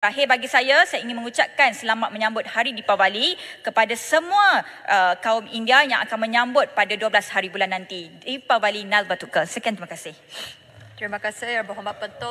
Terakhir bagi saya, saya ingin mengucapkan selamat menyambut Hari Dipawali kepada semua uh, kaum India yang akan menyambut pada 12 hari bulan nanti. Dipawali Nalbatuka. Sekian terima kasih. Terima kasih, Yang Berhormat Pentul.